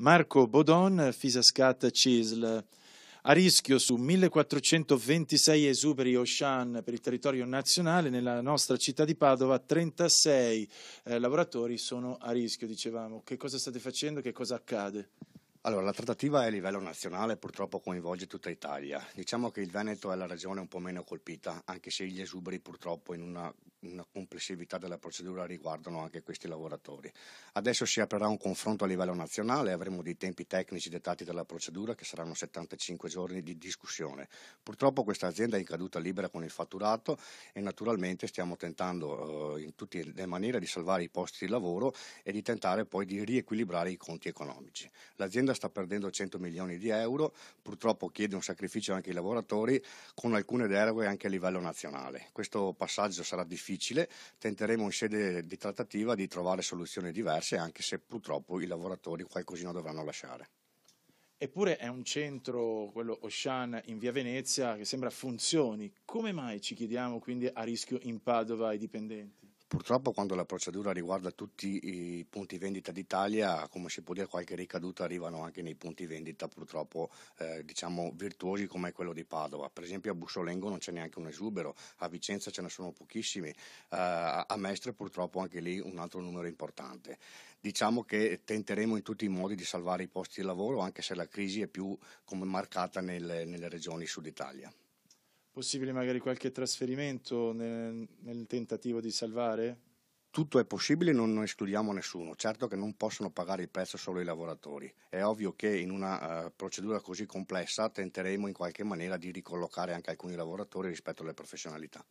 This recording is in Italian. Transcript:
Marco Bodon, Fisascat CISL. A rischio su 1426 esuberi Ocean per il territorio nazionale, nella nostra città di Padova 36 eh, lavoratori sono a rischio, dicevamo. Che cosa state facendo? Che cosa accade? Allora, la trattativa è a livello nazionale, purtroppo coinvolge tutta Italia. Diciamo che il Veneto è la regione un po' meno colpita, anche se gli esuberi purtroppo in una una complessività della procedura riguardano anche questi lavoratori. Adesso si aprirà un confronto a livello nazionale, avremo dei tempi tecnici dettati dalla procedura che saranno 75 giorni di discussione. Purtroppo questa azienda è in caduta libera con il fatturato e naturalmente stiamo tentando eh, in tutte le maniere di salvare i posti di lavoro e di tentare poi di riequilibrare i conti economici. L'azienda sta perdendo 100 milioni di euro, purtroppo chiede un sacrificio anche ai lavoratori con alcune deroghe anche a livello nazionale. Questo passaggio sarà difficile difficile, tenteremo in sede di trattativa di trovare soluzioni diverse, anche se purtroppo i lavoratori qualcosina dovranno lasciare. Eppure è un centro, quello Oshan in via Venezia, che sembra funzioni. Come mai ci chiediamo quindi a rischio in Padova i dipendenti? Purtroppo quando la procedura riguarda tutti i punti vendita d'Italia, come si può dire, qualche ricaduta arrivano anche nei punti vendita purtroppo eh, diciamo virtuosi come quello di Padova. Per esempio a Bussolengo non c'è neanche un esubero, a Vicenza ce ne sono pochissimi, eh, a Mestre purtroppo anche lì un altro numero importante. Diciamo che tenteremo in tutti i modi di salvare i posti di lavoro anche se la crisi è più marcata nelle, nelle regioni sud Italia possibile magari qualche trasferimento nel, nel tentativo di salvare? tutto è possibile, non, non, escludiamo nessuno. Certo che non possono pagare il prezzo solo i lavoratori. È ovvio che in una uh, procedura così complessa tenteremo in qualche maniera di ricollocare anche alcuni lavoratori rispetto alle professionalità.